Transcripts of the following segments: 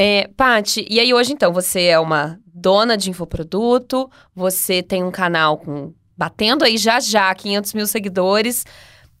É, Pati, e aí hoje então, você é uma dona de infoproduto, você tem um canal com batendo aí já já 500 mil seguidores.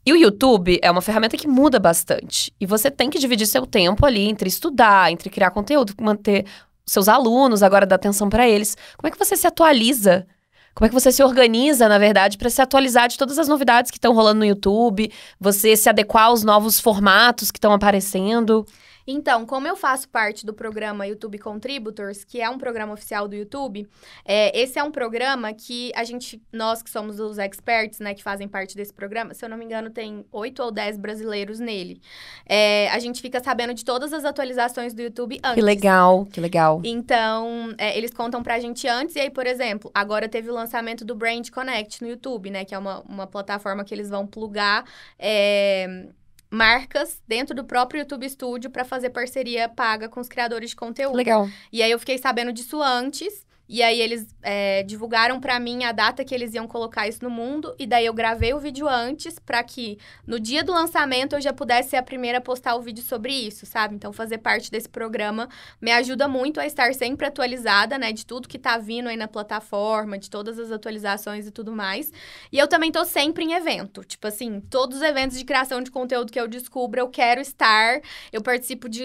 E o YouTube é uma ferramenta que muda bastante. E você tem que dividir seu tempo ali entre estudar, entre criar conteúdo, manter seus alunos, agora dar atenção para eles. Como é que você se atualiza? Como é que você se organiza, na verdade, para se atualizar de todas as novidades que estão rolando no YouTube? Você se adequar aos novos formatos que estão aparecendo? Então, como eu faço parte do programa YouTube Contributors, que é um programa oficial do YouTube, é, esse é um programa que a gente, nós que somos os experts, né, que fazem parte desse programa, se eu não me engano, tem oito ou dez brasileiros nele. É, a gente fica sabendo de todas as atualizações do YouTube antes. Que legal, que legal. Então, é, eles contam pra gente antes, e aí, por exemplo, agora teve o lançamento do Brand Connect no YouTube, né, que é uma, uma plataforma que eles vão plugar. É, marcas dentro do próprio YouTube Studio para fazer parceria paga com os criadores de conteúdo. Legal. E aí eu fiquei sabendo disso antes e aí eles é, divulgaram para mim a data que eles iam colocar isso no mundo. E daí eu gravei o vídeo antes para que no dia do lançamento eu já pudesse ser a primeira a postar o vídeo sobre isso, sabe? Então fazer parte desse programa me ajuda muito a estar sempre atualizada, né? De tudo que tá vindo aí na plataforma, de todas as atualizações e tudo mais. E eu também tô sempre em evento. Tipo assim, todos os eventos de criação de conteúdo que eu descubro, eu quero estar. Eu participo de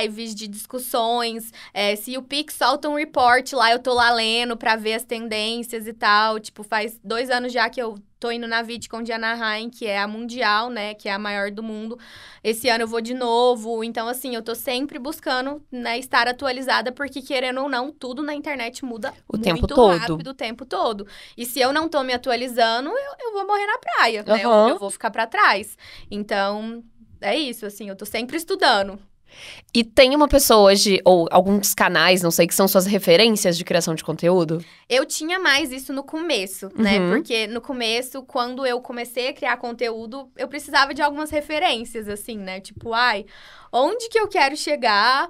lives, de discussões. É, se o Pix solta um report lá, eu tô tô lá lendo pra ver as tendências e tal. Tipo, faz dois anos já que eu tô indo na com de Anaheim, que é a mundial, né? Que é a maior do mundo. Esse ano eu vou de novo. Então, assim, eu tô sempre buscando né, estar atualizada, porque querendo ou não, tudo na internet muda o muito tempo todo. rápido o tempo todo. E se eu não tô me atualizando, eu, eu vou morrer na praia, uhum. né? Eu, eu vou ficar para trás. Então, é isso, assim, eu tô sempre estudando. E tem uma pessoa hoje, ou alguns canais, não sei, que são suas referências de criação de conteúdo? Eu tinha mais isso no começo, né? Uhum. Porque no começo, quando eu comecei a criar conteúdo, eu precisava de algumas referências, assim, né? Tipo, ai, onde que eu quero chegar?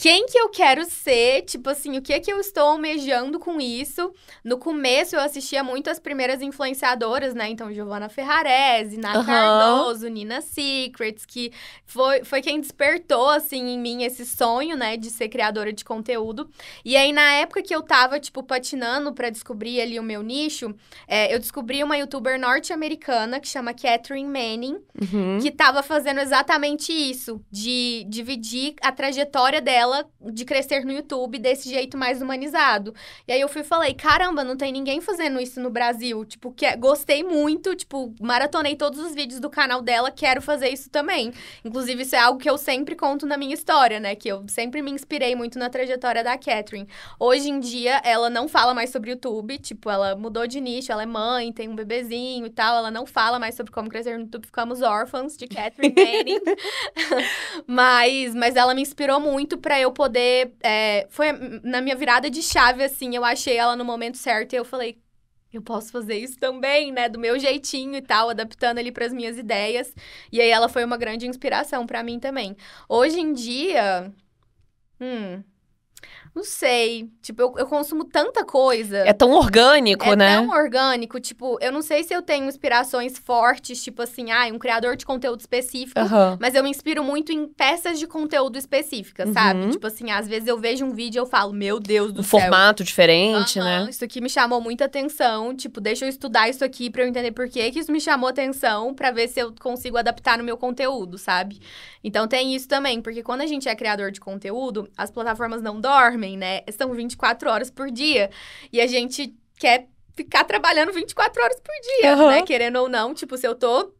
quem que eu quero ser, tipo assim, o que é que eu estou almejando com isso. No começo eu assistia muito as primeiras influenciadoras, né? Então, Giovanna Ferrarese, Nath uhum. Cardoso, Nina Secrets, que foi, foi quem despertou, assim, em mim esse sonho, né, de ser criadora de conteúdo. E aí, na época que eu tava, tipo, patinando para descobrir ali o meu nicho, é, eu descobri uma youtuber norte-americana que chama Catherine Manning, uhum. que tava fazendo exatamente isso, de dividir a trajetória dela de crescer no YouTube desse jeito mais humanizado. E aí eu fui e falei, caramba, não tem ninguém fazendo isso no Brasil. Tipo, que... É, gostei muito, tipo, maratonei todos os vídeos do canal dela, quero fazer isso também. Inclusive, isso é algo que eu sempre conto na minha história, né? Que eu sempre me inspirei muito na trajetória da Catherine. Hoje em dia, ela não fala mais sobre YouTube, tipo, ela mudou de nicho, ela é mãe, tem um bebezinho e tal, ela não fala mais sobre como crescer no YouTube, ficamos órfãos de Catherine Manning. mas, mas ela me inspirou muito para eu poder. É, foi na minha virada de chave, assim, eu achei ela no momento certo e eu falei, eu posso fazer isso também, né? Do meu jeitinho e tal, adaptando ali para as minhas ideias. E aí ela foi uma grande inspiração para mim também. Hoje em dia. Hum, não sei. Tipo, eu, eu consumo tanta coisa. É tão orgânico, é né? É tão orgânico. Tipo, eu não sei se eu tenho inspirações fortes, tipo assim, ah, um criador de conteúdo específico. Uhum. Mas eu me inspiro muito em peças de conteúdo específicas, uhum. sabe? Tipo assim, às vezes eu vejo um vídeo e eu falo, meu Deus do um céu. formato diferente, uhum, né? Isso aqui me chamou muita atenção. Tipo, deixa eu estudar isso aqui pra eu entender por que, que isso me chamou atenção, pra ver se eu consigo adaptar no meu conteúdo, sabe? Então tem isso também, porque quando a gente é criador de conteúdo, as plataformas não dormem dormem, né? São 24 horas por dia. E a gente quer ficar trabalhando 24 horas por dia, uhum. né? Querendo ou não, tipo, se eu tô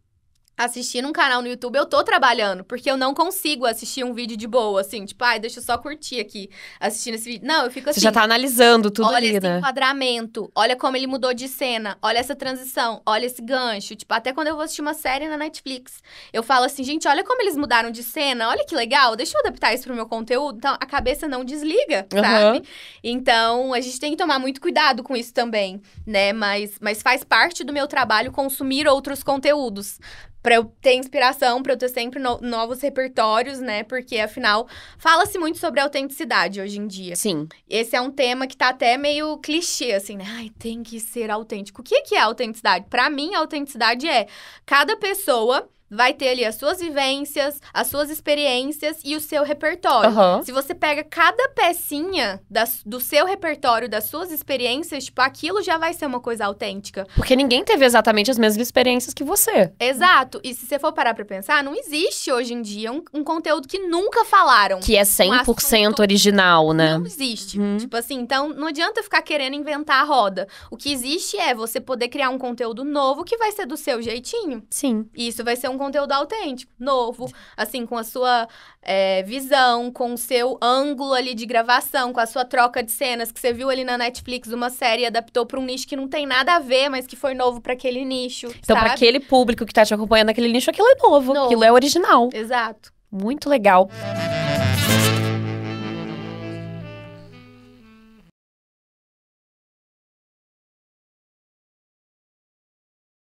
assistindo um canal no YouTube, eu tô trabalhando, porque eu não consigo assistir um vídeo de boa, assim, tipo, ai, ah, deixa eu só curtir aqui, assistindo esse vídeo. Não, eu fico assim. Você já tá analisando tudo olha ali, esse né? enquadramento, olha como ele mudou de cena, olha essa transição, olha esse gancho. Tipo, até quando eu vou assistir uma série na Netflix, eu falo assim, gente, olha como eles mudaram de cena, olha que legal, deixa eu adaptar isso pro meu conteúdo. Então, a cabeça não desliga, uhum. sabe? Então, a gente tem que tomar muito cuidado com isso também, né? Mas, mas faz parte do meu trabalho consumir outros conteúdos para eu ter inspiração, para eu ter sempre no novos repertórios, né? Porque afinal, fala-se muito sobre autenticidade hoje em dia. Sim. Esse é um tema que tá até meio clichê assim, né? Ai, tem que ser autêntico. O que que é autenticidade? Para mim, autenticidade é cada pessoa vai ter ali as suas vivências, as suas experiências e o seu repertório. Uhum. Se você pega cada pecinha das, do seu repertório, das suas experiências, tipo, aquilo já vai ser uma coisa autêntica. Porque ninguém teve exatamente as mesmas experiências que você. Exato. E se você for parar pra pensar, não existe hoje em dia um, um conteúdo que nunca falaram. Que é 100% um original, né? Não existe. Uhum. Tipo assim, então não adianta ficar querendo inventar a roda. O que existe é você poder criar um conteúdo novo que vai ser do seu jeitinho. Sim. E isso vai ser um conteúdo autêntico, novo, assim, com a sua é, visão, com o seu ângulo ali de gravação, com a sua troca de cenas, que você viu ali na Netflix uma série e adaptou para um nicho que não tem nada a ver, mas que foi novo para aquele nicho. Então, para aquele público que tá te acompanhando naquele nicho, aquilo é novo, novo. aquilo é original. Exato. Muito legal. Música